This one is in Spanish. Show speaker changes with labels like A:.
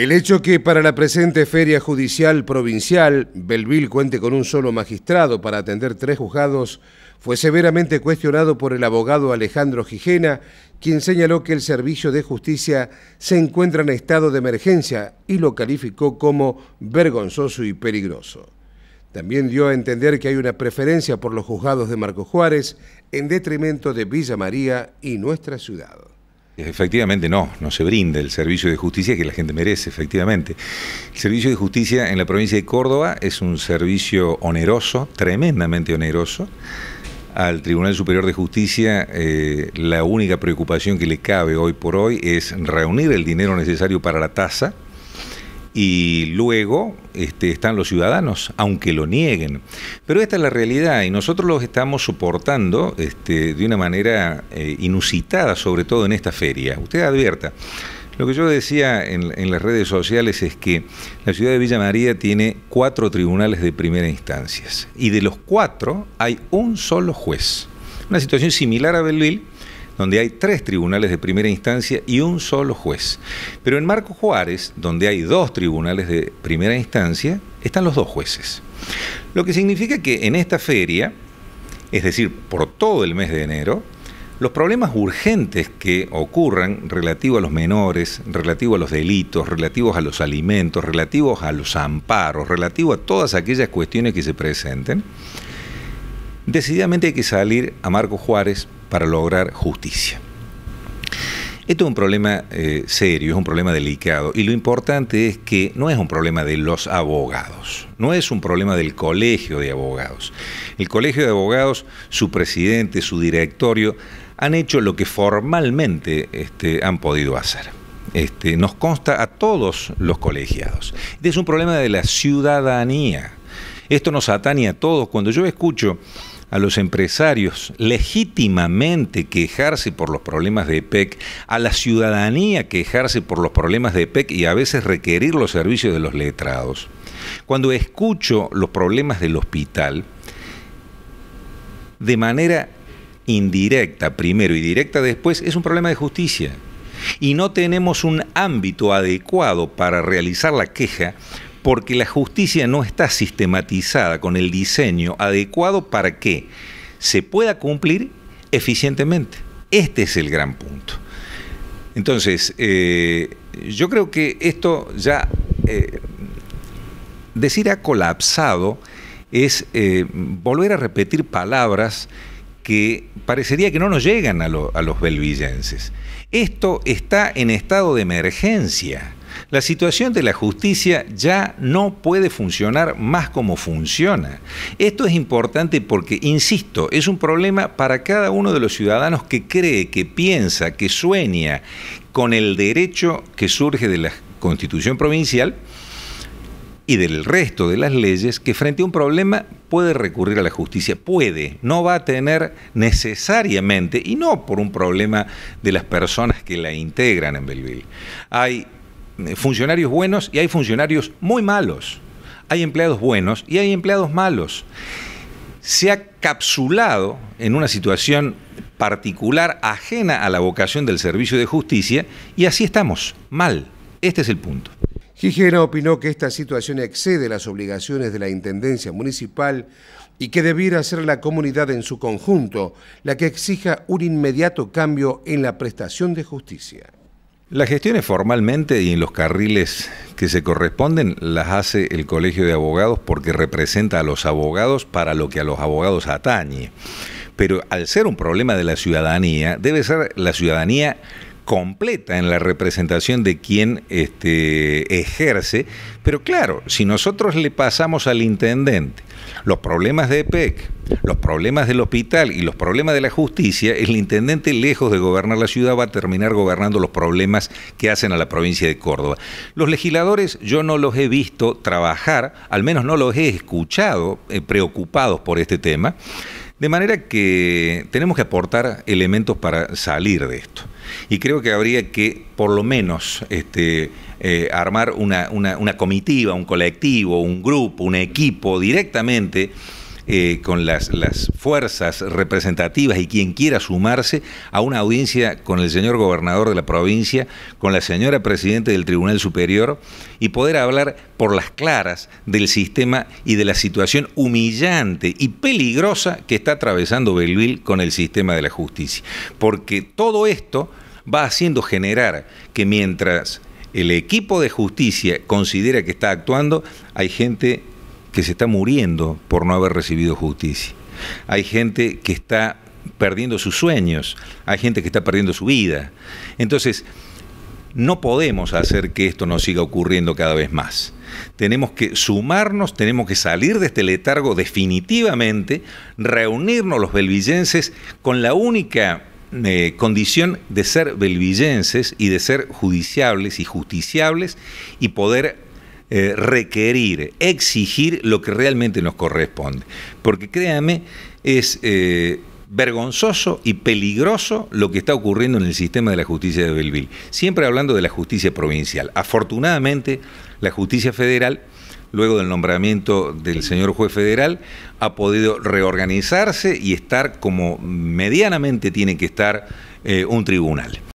A: El hecho que para la presente Feria Judicial Provincial Belville cuente con un solo magistrado para atender tres juzgados fue severamente cuestionado por el abogado Alejandro Gijena, quien señaló que el servicio de justicia se encuentra en estado de emergencia y lo calificó como vergonzoso y peligroso. También dio a entender que hay una preferencia por los juzgados de Marco Juárez en detrimento de Villa María y nuestra ciudad.
B: Efectivamente no, no se brinda el servicio de justicia que la gente merece, efectivamente. El servicio de justicia en la provincia de Córdoba es un servicio oneroso, tremendamente oneroso. Al Tribunal Superior de Justicia eh, la única preocupación que le cabe hoy por hoy es reunir el dinero necesario para la tasa, y luego este, están los ciudadanos, aunque lo nieguen. Pero esta es la realidad y nosotros los estamos soportando este, de una manera eh, inusitada, sobre todo en esta feria. Usted advierta. Lo que yo decía en, en, las redes sociales es que la ciudad de Villa María tiene cuatro tribunales de primera instancia y de los cuatro hay un solo juez. Una situación similar a Belville, donde hay tres tribunales de primera instancia y un solo juez. Pero en Marco Juárez, donde hay dos tribunales de primera instancia, están los dos jueces. Lo que significa que en esta feria, es decir, por todo el mes de enero, los problemas urgentes que ocurran relativo a los menores, relativo a los delitos, relativos a los alimentos, relativos a los amparos, relativo a todas aquellas cuestiones que se presenten, decididamente hay que salir a Marco Juárez para lograr justicia. Esto es un problema eh, serio, es un problema delicado y lo importante es que no es un problema de los abogados, no es un problema del colegio de abogados. El colegio de abogados, su presidente, su directorio, han hecho lo que formalmente este, han podido hacer. Este, nos consta a todos los colegiados. Este es un problema de la ciudadanía. Esto nos atañe a todos. Cuando yo escucho a los empresarios legítimamente quejarse por los problemas de e PEC, a la ciudadanía quejarse por los problemas de e PEC y a veces requerir los servicios de los letrados. Cuando escucho los problemas del hospital, de manera indirecta primero y directa después, es un problema de justicia. Y no tenemos un ámbito adecuado para realizar la queja porque la justicia no está sistematizada con el diseño adecuado para que se pueda cumplir eficientemente. Este es el gran punto. Entonces, eh, yo creo que esto ya, eh, decir ha colapsado es eh, volver a repetir palabras que parecería que no nos llegan a, a los belvillenses. Esto está en estado de emergencia. La situación de la justicia ya no puede funcionar más como funciona. Esto es importante porque, insisto, es un problema para cada uno de los ciudadanos que cree, que piensa, que sueña con el derecho que surge de la Constitución Provincial y del resto de las leyes que frente a un problema puede recurrir a la justicia. Puede, no va a tener necesariamente, y no por un problema de las personas que la integran en Belville. Hay eh, funcionarios buenos y hay funcionarios muy malos. Hay empleados buenos y hay empleados malos. Se ha capsulado en una situación particular ajena a la vocación del servicio de justicia y así estamos, mal. Este es el punto.
A: Gijena opinó que esta situación excede las obligaciones de la Intendencia Municipal y que debiera ser la comunidad en su conjunto la que exija un inmediato cambio en la prestación de justicia.
B: Las gestiones formalmente y en los carriles que se corresponden las hace el Colegio de Abogados porque representa a los abogados para lo que a los abogados atañe. Pero al ser un problema de la ciudadanía, debe ser la ciudadanía completa en la representación de quien este, ejerce, pero claro, si nosotros le pasamos al intendente los problemas de EPEC, los problemas del hospital y los problemas de la justicia, el intendente lejos de gobernar la ciudad va a terminar gobernando los problemas que hacen a la provincia de Córdoba. Los legisladores yo no los he visto trabajar, al menos no los he escuchado eh, preocupados por este tema, de manera que tenemos que aportar elementos para salir de esto. Y creo que habría que, por lo menos, este, eh, armar una comitiva, un colectivo, un grupo, un equipo directamente eh, con las, las fuerzas representativas y quien quiera sumarse a una audiencia con el señor gobernador de la provincia, con la señora presidenta del Tribunal Superior y poder hablar por las claras del sistema y de la situación humillante y peligrosa que está atravesando Belville con el sistema de la justicia. Porque todo esto va haciendo generar que mientras el equipo de justicia considera que está actuando, hay gente que se está muriendo por no haber recibido justicia. Hay gente que está perdiendo sus sueños, hay gente que está perdiendo su vida. Entonces, no podemos hacer que esto nos siga ocurriendo cada vez más. Tenemos que sumarnos, tenemos que salir de este letargo definitivamente, reunirnos los belvillenses con la única eh, condición de ser belvillenses y de ser judiciables y justiciables y poder eh, requerir, exigir lo que realmente nos corresponde. Porque créame, es eh, vergonzoso y peligroso lo que está ocurriendo en el sistema de la justicia de Belville. Siempre hablando de la justicia provincial. Afortunadamente, la justicia federal luego del nombramiento del señor juez federal, ha podido reorganizarse y estar como medianamente tiene que estar eh, un tribunal.